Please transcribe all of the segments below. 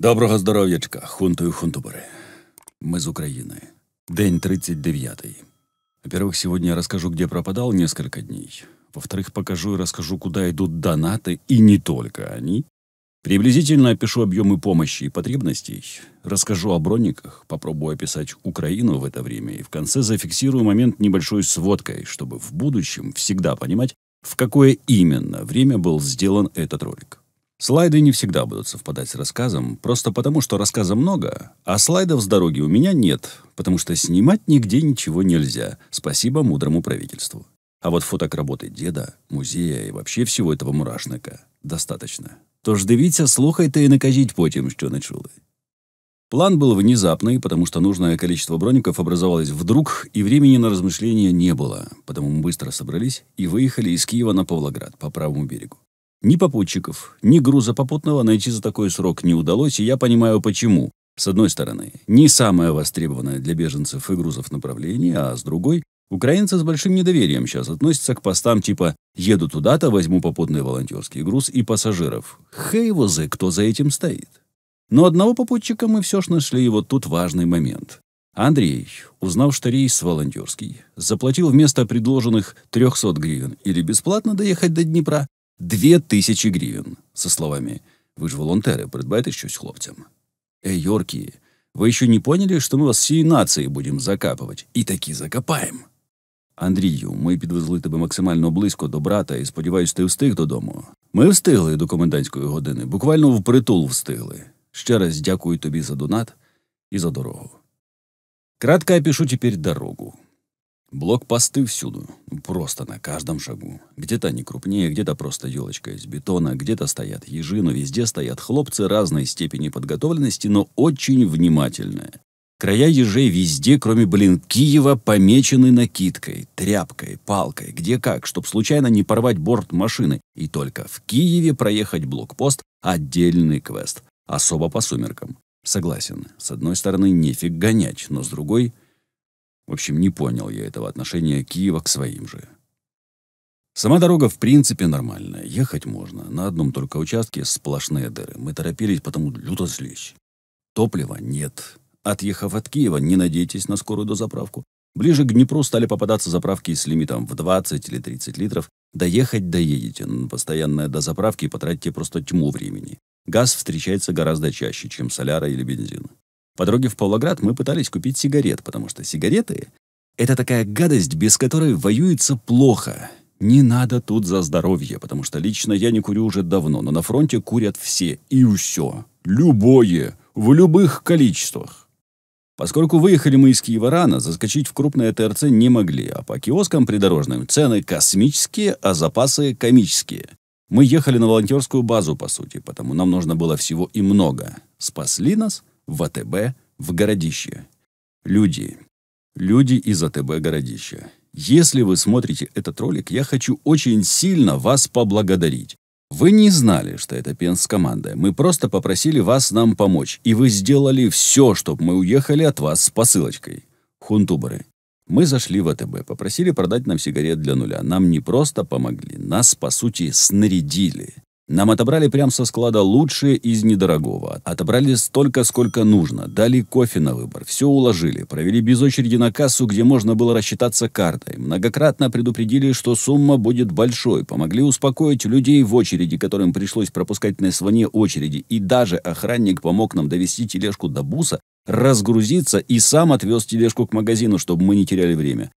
Доброго здоров'ячка, хунтою хунтубери. Мы из Украины. День 39. Во-первых, сегодня я расскажу, где пропадал несколько дней. Во-вторых, покажу и расскажу, куда идут донаты, и не только они. Приблизительно опишу объемы помощи и потребностей, расскажу о брониках, попробую описать Украину в это время и в конце зафиксирую момент небольшой сводкой, чтобы в будущем всегда понимать, в какое именно время был сделан этот ролик. Слайды не всегда будут совпадать с рассказом, просто потому, что рассказа много, а слайдов с дороги у меня нет, потому что снимать нигде ничего нельзя, спасибо мудрому правительству. А вот фоток работы деда, музея и вообще всего этого мурашника достаточно. Тож дивіться, слухайте і накажіть потім, що что чули. План был внезапный, потому что нужное количество броников образовалось вдруг, и времени на размышления не было, потому мы быстро собрались и выехали из Киева на Павлоград по правому берегу. Ни попутчиков, ни груза попутного найти за такой срок не удалось, и я понимаю почему. С одной стороны, не самое востребованное для беженцев и грузов направление, а с другой, украинцы с большим недоверием сейчас относятся к постам типа «еду туда-то, возьму попутный волонтерский груз и пассажиров». Хей возы, кто за этим стоит. Но одного попутчика мы все ж нашли, и вот тут важный момент. Андрей, узнав, что рейс волонтерский, заплатил вместо предложенных 300 гривен или бесплатно доехать до Днепра, Дві тисячі гривень, со словами ви ж волонтери, придбайте щось хлопцям». Ей, Йоркі, ви еще не поняли, що ми вас всей нації будемо закапувати? І таки закопаем!» Андрію, ми підвезли тебе максимально близько до брата і сподіваюсь, ти встиг додому. Ми встигли до комендантської години, буквально впритул встигли. Ще раз дякую тобі за донат і за дорогу. Кратко опишу тепер дорогу. Блокпосты всюду. просто на каждом шагу. Где-то они крупнее, где-то просто елочка из бетона, где-то стоят ежи, но везде стоят хлопцы разной степени подготовленности, но очень внимательные. Края ежей везде, кроме, блин, Киева, помечены накидкой, тряпкой, палкой, где как, чтоб случайно не порвать борт машины. И только в Киеве проехать блокпост – отдельный квест. Особо по сумеркам. Согласен, с одной стороны, нефиг гонять, но с другой – в общем, не понял я этого отношения Киева к своим же. Сама дорога, в принципе, нормальная. Ехать можно. На одном только участке сплошные дыры. Мы торопились, потому люто злись. Топлива нет. Отъехав от Киева, не надейтесь на скорую дозаправку. Ближе к Днепру стали попадаться заправки с лимитом в 20 или 30 литров. Доехать доедете. На постоянные дозаправки потратите просто тьму времени. Газ встречается гораздо чаще, чем соляра или бензин. По дороге в Павлоград мы пытались купить сигарет, потому что сигареты — это такая гадость, без которой воюется плохо. Не надо тут за здоровье, потому что лично я не курю уже давно, но на фронте курят все и все. Любое, в любых количествах. Поскольку выехали мы из Киева рано, заскочить в крупное ТРЦ не могли, а по киоскам придорожным цены космические, а запасы комические. Мы ехали на волонтерскую базу, по сути, потому нам нужно было всего и много. Спасли нас в АТБ, в городище. Люди. Люди из АТБ городища. Если вы смотрите этот ролик, я хочу очень сильно вас поблагодарить. Вы не знали, что это пенс-команда. Мы просто попросили вас нам помочь, и вы сделали все, чтобы мы уехали от вас с посылочкой. Хунтубары. Мы зашли в АТБ, попросили продать нам сигарет для нуля. Нам не просто помогли, нас, по сути, снарядили. Нам отобрали прямо со склада лучшее из недорогого. Отобрали столько, сколько нужно. Дали кофе на выбор. Все уложили. Провели без очереди на кассу, где можно было рассчитаться картой. Многократно предупредили, что сумма будет большой. Помогли успокоить людей в очереди, которым пришлось пропускать на своне очереди. И даже охранник помог нам довести тележку до буса, разгрузиться и сам отвез тележку к магазину, чтобы мы не теряли время.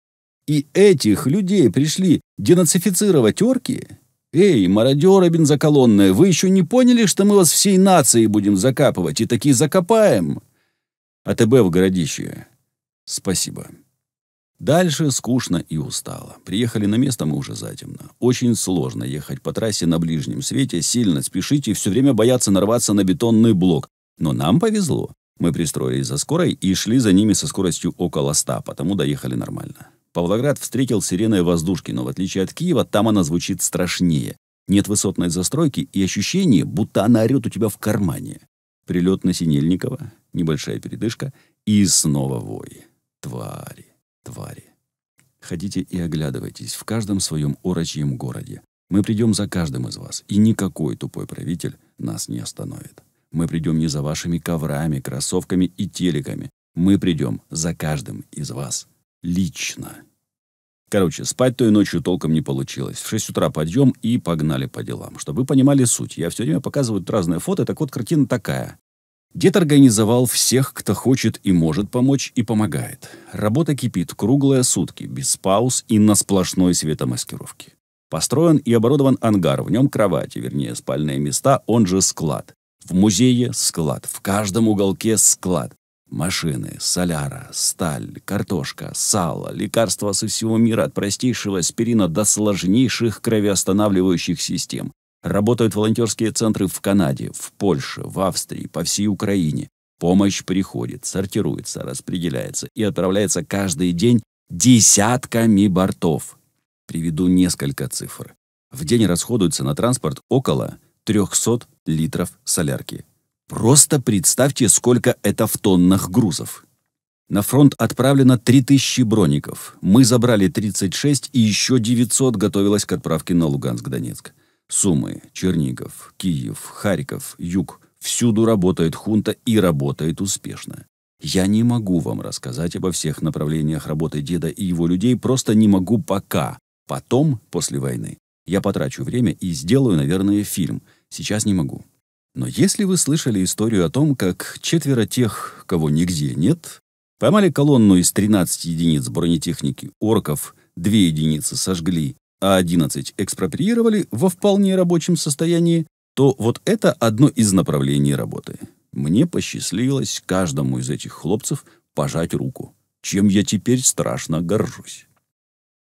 И этих людей пришли денацифицировать орки? «Эй, мародеры бензоколонные, вы еще не поняли, что мы вас всей нацией будем закапывать и такие закопаем?» АТБ в городище. Спасибо. Дальше скучно и устало. Приехали на место мы уже затемно. Очень сложно ехать по трассе на ближнем свете, сильно спешить и все время бояться нарваться на бетонный блок. Но нам повезло. Мы пристроились за скорой и шли за ними со скоростью около ста, потому доехали нормально. Павлоград встретил сиреной воздушки, но в отличие от Киева, там она звучит страшнее. Нет высотной застройки и ощущение, будто она орет у тебя в кармане. Прилет на Синельникова, небольшая передышка, и снова вой. Твари, твари. Ходите и оглядывайтесь в каждом своем орочьем городе. Мы придем за каждым из вас, и никакой тупой правитель нас не остановит. Мы придем не за вашими коврами, кроссовками и телеками. Мы придем за каждым из вас лично. Короче, спать той ночью толком не получилось. В 6 утра подъем и погнали по делам. Чтобы вы понимали суть, я все время показываю разные фото, так вот картина такая. Дед организовал всех, кто хочет и может помочь, и помогает. Работа кипит круглые сутки, без пауз и на сплошной светомаскировке. Построен и оборудован ангар, в нем кровати, вернее спальные места, он же склад. В музее склад, в каждом уголке склад. Машины, соляра, сталь, картошка, сало, лекарства со всего мира от простейшего аспирина до сложнейших кровеостанавливающих систем. Работают волонтерские центры в Канаде, в Польше, в Австрии, по всей Украине. Помощь приходит, сортируется, распределяется и отправляется каждый день десятками бортов. Приведу несколько цифр. В день расходуется на транспорт около 300 литров солярки. Просто представьте, сколько это в тоннах грузов. На фронт отправлено 3000 броников. Мы забрали 36 и еще 900 готовилось к отправке на Луганск-Донецк. Сумы, Чернигов, Киев, Харьков, Юг. Всюду работает хунта и работает успешно. Я не могу вам рассказать обо всех направлениях работы деда и его людей, просто не могу пока. Потом, после войны, я потрачу время и сделаю, наверное, фильм. Сейчас не могу. Но если вы слышали историю о том, как четверо тех, кого нигде нет, поймали колонну из 13 единиц бронетехники орков, две единицы сожгли, а 11 экспроприировали во вполне рабочем состоянии, то вот это одно из направлений работы. Мне посчастливилось каждому из этих хлопцев пожать руку, чем я теперь страшно горжусь.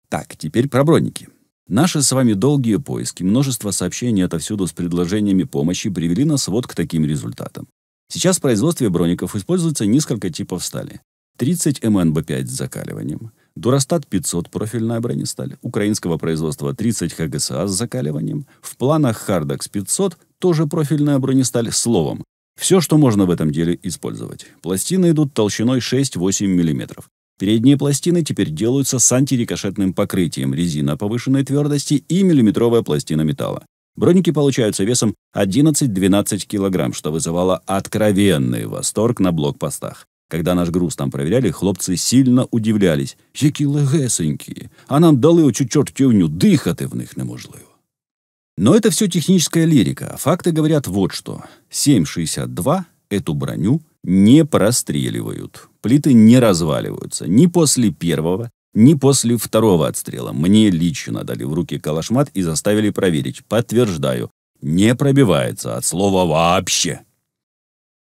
Так, теперь про броники. Наши с вами долгие поиски, множество сообщений отовсюду с предложениями помощи привели нас вот к таким результатам. Сейчас в производстве броников используется несколько типов стали. 30 МНБ-5 с закаливанием, Дурастат 500 профильная бронесталь, украинского производства 30 ХГСА с закаливанием, в планах Хардакс 500 тоже профильная бронесталь, словом, все, что можно в этом деле использовать. Пластины идут толщиной 6-8 мм. Передние пластины теперь делаются с антирикошетным покрытием, резина повышенной твердости и миллиметровая пластина металла. Броники получаются весом 11-12 кг, что вызывало откровенный восторг на блокпостах. Когда наш груз там проверяли, хлопцы сильно удивлялись. «Які легесенькі! А нам дали оцю чортівню, дихати в них неможливо!» Но это все техническая лирика. Факты говорят вот что. 7,62 эту броню – не простреливают. Плиты не разваливаются ни после первого, ни после второго отстрела. Мне лично дали в руки калашмат и заставили проверить. Подтверждаю, не пробивается от слова «вообще».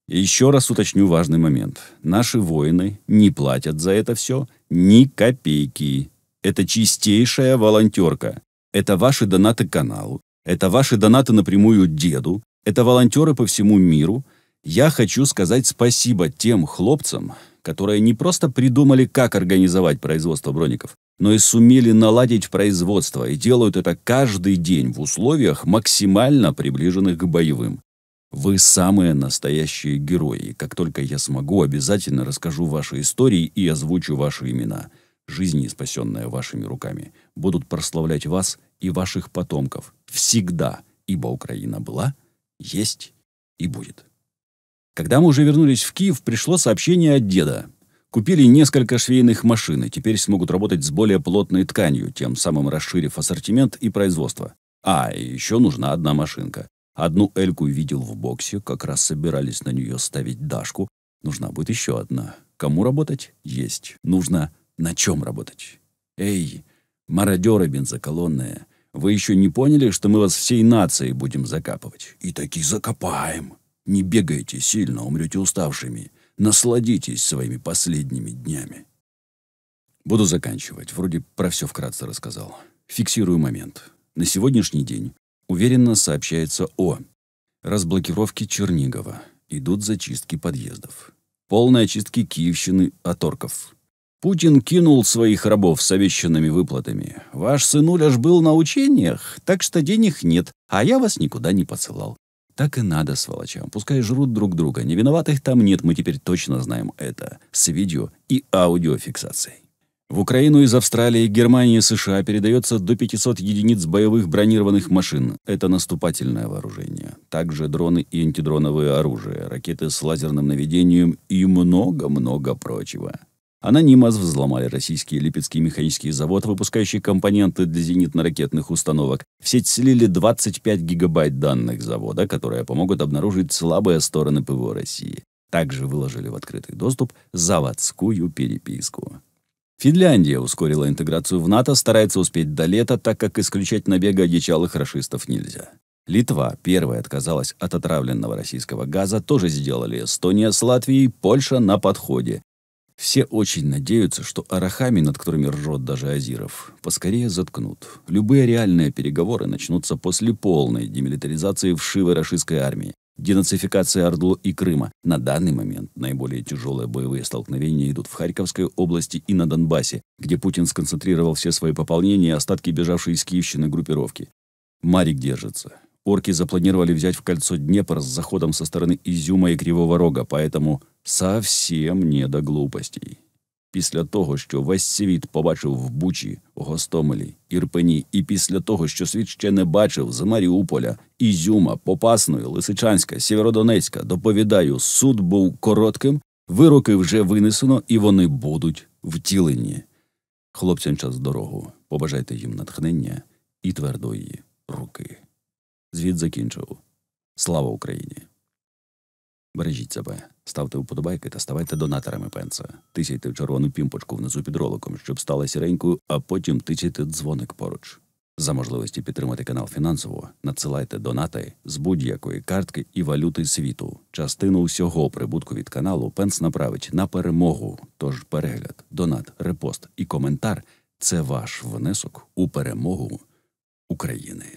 Еще раз уточню важный момент. Наши воины не платят за это все ни копейки. Это чистейшая волонтерка. Это ваши донаты каналу. Это ваши донаты напрямую деду. Это волонтеры по всему миру – я хочу сказать спасибо тем хлопцам, которые не просто придумали, как организовать производство броников, но и сумели наладить производство и делают это каждый день в условиях, максимально приближенных к боевым. Вы самые настоящие герои. Как только я смогу, обязательно расскажу ваши истории и озвучу ваши имена. Жизни, спасенные вашими руками, будут прославлять вас и ваших потомков всегда, ибо Украина была, есть и будет. Когда мы уже вернулись в Киев, пришло сообщение от деда. Купили несколько швейных машин, и теперь смогут работать с более плотной тканью, тем самым расширив ассортимент и производство. А, и еще нужна одна машинка. Одну Эльку видел в боксе, как раз собирались на нее ставить Дашку. Нужна будет еще одна. Кому работать? Есть. Нужно на чем работать. Эй, мародеры бензоколонные, вы еще не поняли, что мы вас всей нацией будем закапывать? И таки закопаем. Не бегайте сильно, умрете уставшими. Насладитесь своими последними днями. Буду заканчивать. Вроде про все вкратце рассказал. Фиксирую момент. На сегодняшний день уверенно сообщается о разблокировке Чернигова. Идут зачистки подъездов. Полной очистки Киевщины от орков. Путин кинул своих рабов с обещанными выплатами. Ваш сынуля ж был на учениях, так что денег нет, а я вас никуда не посылал. Так и надо сволочам. Пускай жрут друг друга. Не виноватых там нет, мы теперь точно знаем это. С видео и аудиофиксацией. В Украину из Австралии, Германии и США передается до 500 единиц боевых бронированных машин. Это наступательное вооружение. Также дроны и антидроновые оружие, ракеты с лазерным наведением и много-много прочего. Анонимас взломали российский Липецкий механический завод, выпускающий компоненты для зенитно-ракетных установок. В сеть слили 25 гигабайт данных завода, которые помогут обнаружить слабые стороны ПВО России. Также выложили в открытый доступ заводскую переписку. Финляндия ускорила интеграцию в НАТО, старается успеть до лета, так как исключать набега одичалых расистов нельзя. Литва первая отказалась от отравленного российского газа, тоже сделали Эстония с Латвией, Польша на подходе. Все очень надеются, что арахами, над которыми ржет даже Азиров, поскорее заткнут. Любые реальные переговоры начнутся после полной демилитаризации вшивой рашистской армии, денацификации Ордло и Крыма. На данный момент наиболее тяжелые боевые столкновения идут в Харьковской области и на Донбассе, где Путин сконцентрировал все свои пополнения и остатки бежавшей из Киевщины группировки. Марик держится. Орки запланировали взять в кольцо Днепр с заходом со стороны Ізюма і Кривого Рога, поэтому совсем не до глупостей. Після того, що весь світ побачив в Бучі, Гостомелі, Ірпені, і після того, що світ ще не бачив з Маріуполя, Ізюма, Попасної, Лисичанська, Сєвєродонецька, доповідаю, суд був коротким, вироки вже винесено, і вони будуть втілені. Хлопцям час дорогу, побажайте їм натхнення і твердої руки. Звіт закінчив. Слава Україні! Бережіть себе, ставте вподобайки та ставайте донаторами пенса. Тисяйте в червону пімпочку внизу під роликом, щоб стала сіренькою, а потім тисяйте дзвоник поруч. За можливості підтримати канал фінансово, надсилайте донати з будь-якої картки і валюти світу. Частину усього прибутку від каналу пенс направить на перемогу. Тож перегляд, донат, репост і коментар це ваш внесок у перемогу України.